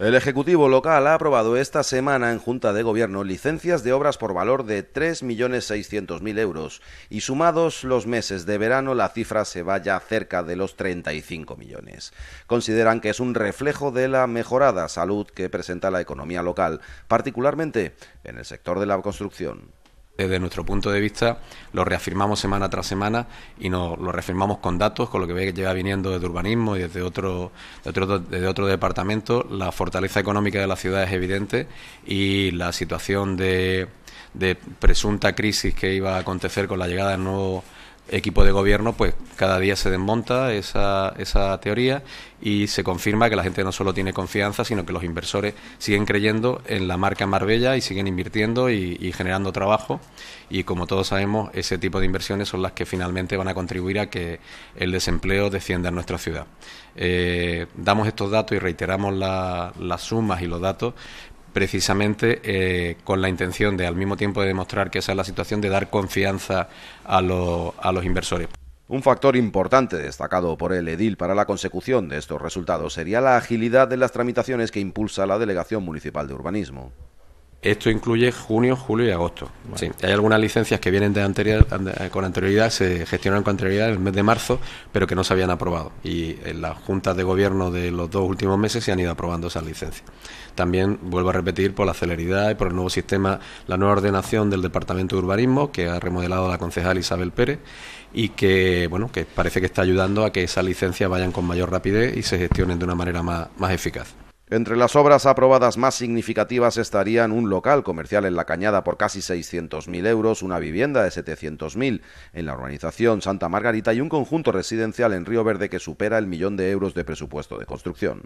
El Ejecutivo local ha aprobado esta semana en Junta de Gobierno licencias de obras por valor de 3.600.000 euros y sumados los meses de verano la cifra se vaya cerca de los 35 millones. Consideran que es un reflejo de la mejorada salud que presenta la economía local, particularmente en el sector de la construcción. Desde nuestro punto de vista, lo reafirmamos semana tras semana y nos lo reafirmamos con datos, con lo que ve que lleva viniendo desde urbanismo y desde otro, de otro, departamento. La fortaleza económica de la ciudad es evidente y la situación de, de presunta crisis que iba a acontecer con la llegada del nuevo equipo de gobierno, pues cada día se desmonta esa, esa teoría y se confirma que la gente no solo tiene confianza, sino que los inversores siguen creyendo en la marca Marbella y siguen invirtiendo y, generando trabajo. Y como todos sabemos, ese tipo de inversiones son las que finalmente van a contribuir a que el desempleo descienda en nuestra ciudad. Eh, damos estos datos y reiteramos las sumas y los datos precisamente eh, con la intención de, al mismo tiempo demostrar que esa es la situación, de dar confianza a, a los inversores. Un factor importante destacado por el edil para la consecución de estos resultados sería la agilidad de las tramitaciones que impulsa la Delegación Municipal de Urbanismo. Esto incluye junio, julio y agosto. hay algunas licencias que vienen de con anterioridad, se gestionaron con anterioridad en el mes de marzo, pero que no se habían aprobado. Y en eh, las juntas de gobierno de los dos últimos meses se han ido aprobando esas licencias. También, vuelvo a repetir, por la celeridad y por el nuevo sistema, la nueva ordenación del Departamento de Urbanismo, que ha remodelado la concejal Isabel Pérez, y que, bueno, que parece que está ayudando a que esas licencias vayan con mayor rapidez y se gestionen de una manera más eficaz. Entre las obras aprobadas más significativas estarían un local comercial en La Cañada por casi 600.000 euros, una vivienda de 700.000 en la urbanización Santa Margarita y un conjunto residencial en Río Verde que supera el millón de euros de presupuesto de construcción.